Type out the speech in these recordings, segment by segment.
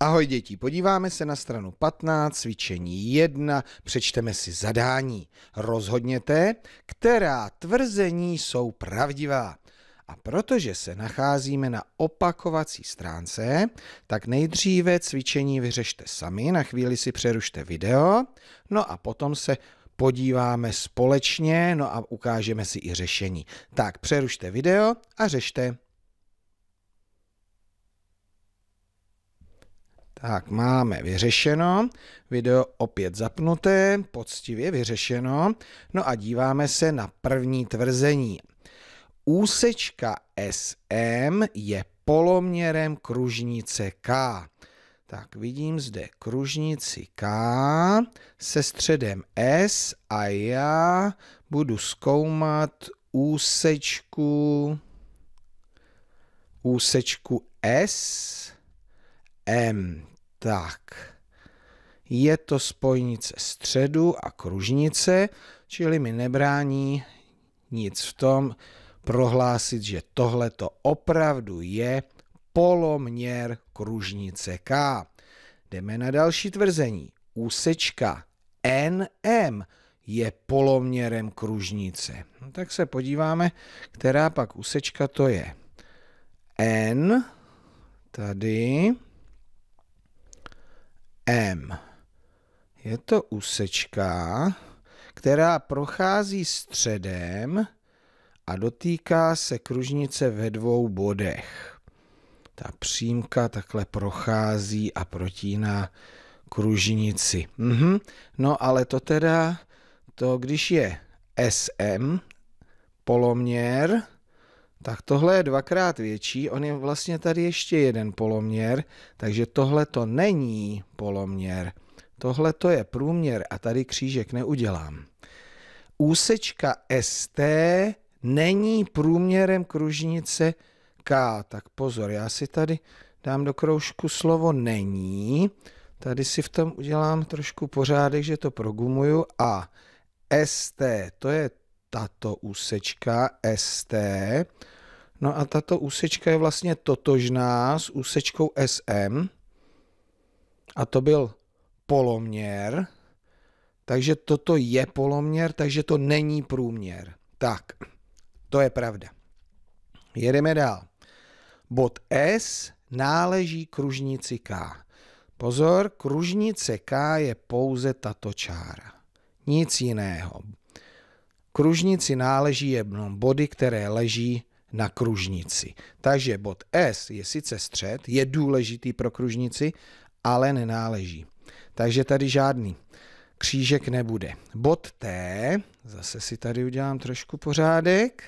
Ahoj děti, podíváme se na stranu 15, cvičení 1, přečteme si zadání. Rozhodněte, která tvrzení jsou pravdivá. A protože se nacházíme na opakovací stránce, tak nejdříve cvičení vyřešte sami, na chvíli si přerušte video, no a potom se podíváme společně, no a ukážeme si i řešení. Tak přerušte video a řešte. Tak, máme vyřešeno, video opět zapnuté, poctivě vyřešeno. No a díváme se na první tvrzení. Úsečka SM je poloměrem kružnice K. Tak vidím zde kružnici K se středem S a já budu zkoumat úsečku úsečku S M. Tak, je to spojnice středu a kružnice, čili mi nebrání nic v tom prohlásit, že tohle to opravdu je poloměr kružnice K. Jdeme na další tvrzení. Úsečka NM je poloměrem kružnice. No, tak se podíváme, která pak úsečka to je. N, tady, M. Je to úsečka, která prochází středem a dotýká se kružnice ve dvou bodech. Ta přímka takhle prochází a protíná kružnici. Mhm. No ale to teda, to když je SM, poloměr, tak tohle je dvakrát větší, on je vlastně tady ještě jeden poloměr, takže tohle to není poloměr, tohle to je průměr a tady křížek neudělám. Úsečka ST není průměrem kružnice K, tak pozor, já si tady dám do kroužku slovo není, tady si v tom udělám trošku pořádek, že to progumuju a ST, to je tato úsečka ST, No a tato úsečka je vlastně totožná s úsečkou SM a to byl poloměr, takže toto je poloměr, takže to není průměr. Tak, to je pravda. Jedeme dál. Bod S náleží kružnici K. Pozor, kružnice K je pouze tato čára. Nic jiného. Kružnici náleží jenom body, které leží na kružnici. Takže bod S je sice střed, je důležitý pro kružnici, ale nenáleží. Takže tady žádný křížek nebude. Bod T, zase si tady udělám trošku pořádek.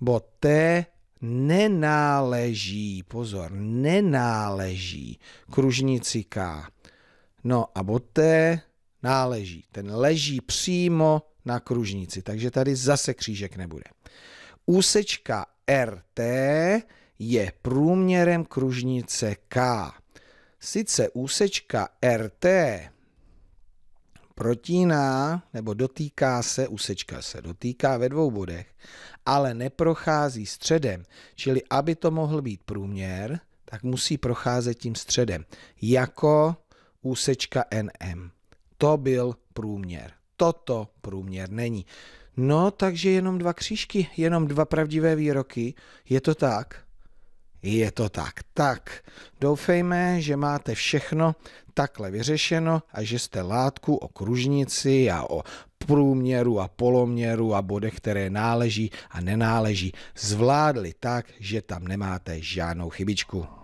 Bod T nenáleží, pozor, nenáleží kružnici K. No a bod T náleží, ten leží přímo na kružnici, takže tady zase křížek nebude. Úsečka RT je průměrem kružnice K. Sice úsečka RT protíná nebo dotýká se, úsečka se dotýká ve dvou bodech, ale neprochází středem. Čili aby to mohl být průměr, tak musí procházet tím středem, jako úsečka NM. To byl průměr. Toto průměr není. No, takže jenom dva křížky, jenom dva pravdivé výroky. Je to tak? Je to tak. Tak, doufejme, že máte všechno takhle vyřešeno a že jste látku o kružnici a o průměru a poloměru a bodech, které náleží a nenáleží, zvládli tak, že tam nemáte žádnou chybičku.